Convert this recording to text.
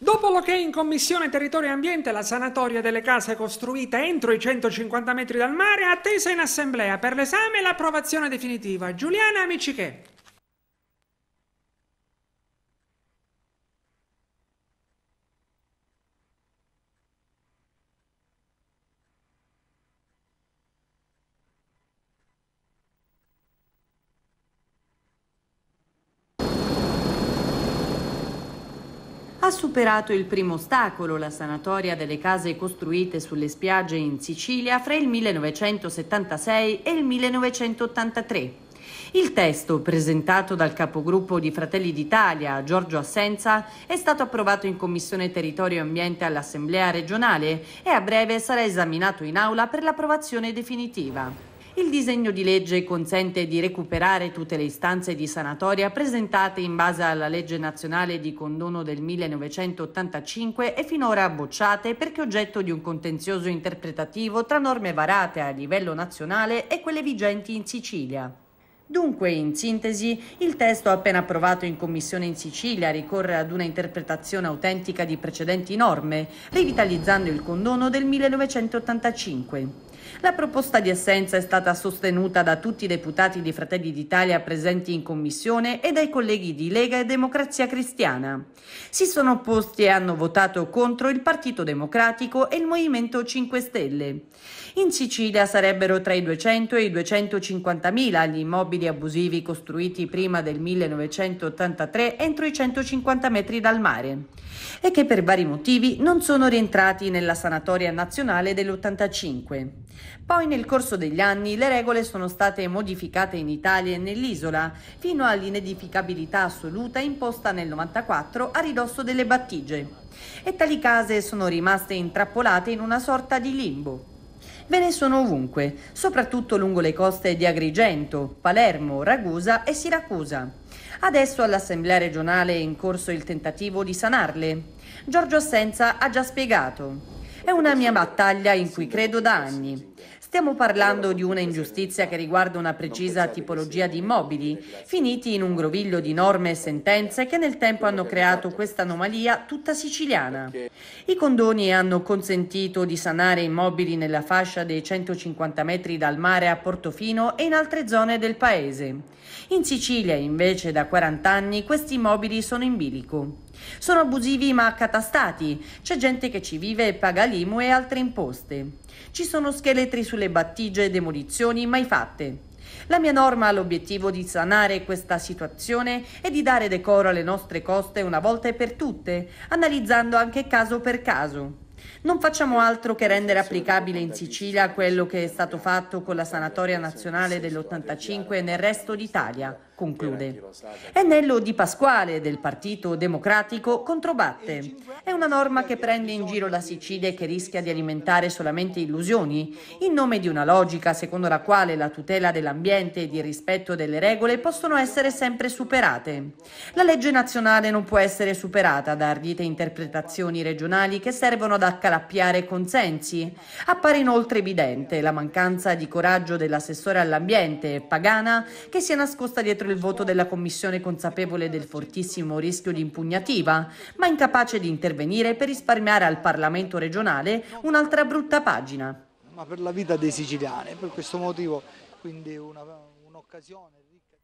Dopo lo che in Commissione Territorio e Ambiente, la sanatoria delle case costruite entro i 150 metri dal mare è attesa in Assemblea per l'esame e l'approvazione definitiva. Giuliana Amicichè. Ha superato il primo ostacolo, la sanatoria delle case costruite sulle spiagge in Sicilia fra il 1976 e il 1983. Il testo, presentato dal capogruppo di Fratelli d'Italia, Giorgio Assenza, è stato approvato in Commissione Territorio e Ambiente all'Assemblea regionale e a breve sarà esaminato in aula per l'approvazione definitiva il disegno di legge consente di recuperare tutte le istanze di sanatoria presentate in base alla legge nazionale di condono del 1985 e finora bocciate perché oggetto di un contenzioso interpretativo tra norme varate a livello nazionale e quelle vigenti in Sicilia. Dunque, in sintesi, il testo appena approvato in Commissione in Sicilia ricorre ad una interpretazione autentica di precedenti norme, rivitalizzando il condono del 1985. La proposta di assenza è stata sostenuta da tutti i deputati di Fratelli d'Italia presenti in commissione e dai colleghi di Lega e Democrazia Cristiana. Si sono opposti e hanno votato contro il Partito Democratico e il Movimento 5 Stelle. In Sicilia sarebbero tra i 200 e i 250 mila gli immobili abusivi costruiti prima del 1983 entro i 150 metri dal mare e che per vari motivi non sono rientrati nella sanatoria nazionale dell'85. Poi nel corso degli anni le regole sono state modificate in Italia e nell'isola, fino all'inedificabilità assoluta imposta nel 94 a ridosso delle battigie. E tali case sono rimaste intrappolate in una sorta di limbo. Ve ne sono ovunque, soprattutto lungo le coste di Agrigento, Palermo, Ragusa e Siracusa. Adesso all'Assemblea regionale è in corso il tentativo di sanarle. Giorgio Assenza ha già spiegato. È una mia battaglia in cui credo da anni. Stiamo parlando di una ingiustizia che riguarda una precisa tipologia di immobili, finiti in un groviglio di norme e sentenze che nel tempo hanno creato questa anomalia tutta siciliana. I condoni hanno consentito di sanare immobili nella fascia dei 150 metri dal mare a Portofino e in altre zone del paese. In Sicilia, invece, da 40 anni questi immobili sono in bilico. Sono abusivi ma accatastati, c'è gente che ci vive e paga l'IMU e altre imposte. Ci sono scheletri sulle battigie e demolizioni mai fatte. La mia norma ha l'obiettivo di sanare questa situazione e di dare decoro alle nostre coste una volta e per tutte, analizzando anche caso per caso. Non facciamo altro che rendere applicabile in Sicilia quello che è stato fatto con la sanatoria nazionale dell'85 nel resto d'Italia conclude. Ennello Di Pasquale del Partito Democratico controbatte. È una norma che prende in giro la Sicilia e che rischia di alimentare solamente illusioni, in nome di una logica secondo la quale la tutela dell'ambiente e il rispetto delle regole possono essere sempre superate. La legge nazionale non può essere superata da ardite interpretazioni regionali che servono ad accalappiare consensi. Appare inoltre evidente la mancanza di coraggio dell'assessore all'ambiente, Pagana, che si è nascosta dietro contro il voto della Commissione consapevole del fortissimo rischio di impugnativa, ma incapace di intervenire per risparmiare al Parlamento regionale un'altra brutta pagina. Ma per la vita dei siciliani, per questo motivo quindi un'occasione ricca.